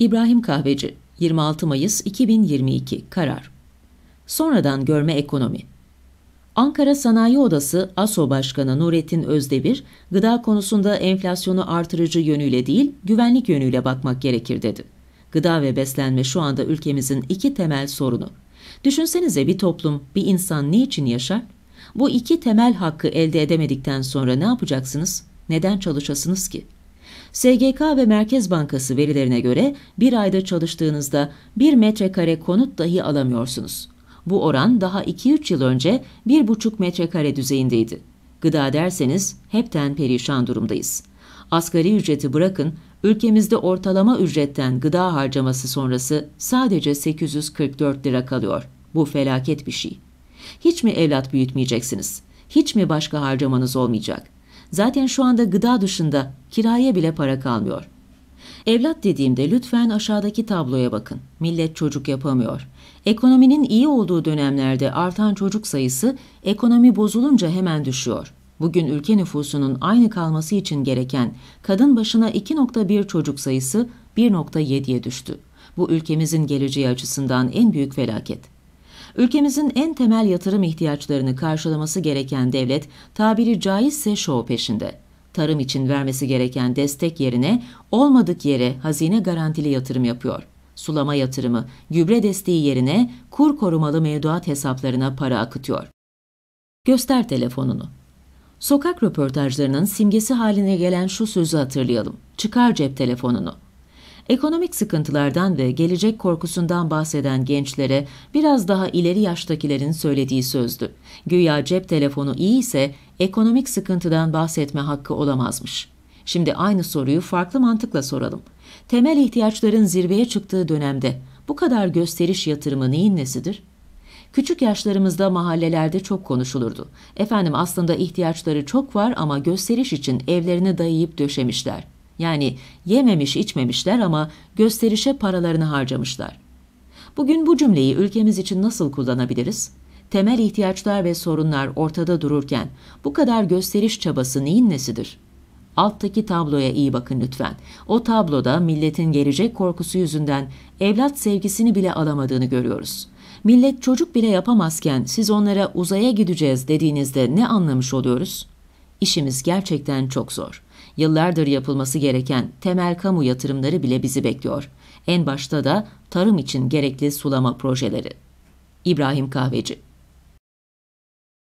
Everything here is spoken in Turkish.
İbrahim Kahveci 26 Mayıs 2022 Karar Sonradan Görme Ekonomi Ankara Sanayi Odası ASO Başkanı Nurettin Özdemir, gıda konusunda enflasyonu artırıcı yönüyle değil, güvenlik yönüyle bakmak gerekir dedi. Gıda ve beslenme şu anda ülkemizin iki temel sorunu. Düşünsenize bir toplum, bir insan ne için yaşar? Bu iki temel hakkı elde edemedikten sonra ne yapacaksınız? Neden çalışasınız ki?'' SGK ve Merkez Bankası verilerine göre bir ayda çalıştığınızda 1 metrekare konut dahi alamıyorsunuz. Bu oran daha 2-3 yıl önce 1,5 metrekare düzeyindeydi. Gıda derseniz hepten perişan durumdayız. Asgari ücreti bırakın, ülkemizde ortalama ücretten gıda harcaması sonrası sadece 844 lira kalıyor. Bu felaket bir şey. Hiç mi evlat büyütmeyeceksiniz? Hiç mi başka harcamanız olmayacak?'' Zaten şu anda gıda dışında kiraya bile para kalmıyor. Evlat dediğimde lütfen aşağıdaki tabloya bakın. Millet çocuk yapamıyor. Ekonominin iyi olduğu dönemlerde artan çocuk sayısı ekonomi bozulunca hemen düşüyor. Bugün ülke nüfusunun aynı kalması için gereken kadın başına 2.1 çocuk sayısı 1.7'ye düştü. Bu ülkemizin geleceği açısından en büyük felaket. Ülkemizin en temel yatırım ihtiyaçlarını karşılaması gereken devlet tabiri caizse şov peşinde. Tarım için vermesi gereken destek yerine olmadık yere hazine garantili yatırım yapıyor. Sulama yatırımı, gübre desteği yerine kur korumalı mevduat hesaplarına para akıtıyor. Göster telefonunu. Sokak röportajlarının simgesi haline gelen şu sözü hatırlayalım. Çıkar cep telefonunu. Ekonomik sıkıntılardan ve gelecek korkusundan bahseden gençlere biraz daha ileri yaştakilerin söylediği sözdü. Güya cep telefonu iyi ise ekonomik sıkıntıdan bahsetme hakkı olamazmış. Şimdi aynı soruyu farklı mantıkla soralım. Temel ihtiyaçların zirveye çıktığı dönemde bu kadar gösteriş yatırımı neyin nesidir? Küçük yaşlarımızda mahallelerde çok konuşulurdu. Efendim aslında ihtiyaçları çok var ama gösteriş için evlerini dayayıp döşemişler. Yani yememiş içmemişler ama gösterişe paralarını harcamışlar. Bugün bu cümleyi ülkemiz için nasıl kullanabiliriz? Temel ihtiyaçlar ve sorunlar ortada dururken bu kadar gösteriş çabası neyin nesidir? Alttaki tabloya iyi bakın lütfen. O tabloda milletin gelecek korkusu yüzünden evlat sevgisini bile alamadığını görüyoruz. Millet çocuk bile yapamazken siz onlara uzaya gideceğiz dediğinizde ne anlamış oluyoruz? İşimiz gerçekten çok zor.'' Yıllardır yapılması gereken temel kamu yatırımları bile bizi bekliyor. En başta da tarım için gerekli sulama projeleri. İbrahim Kahveci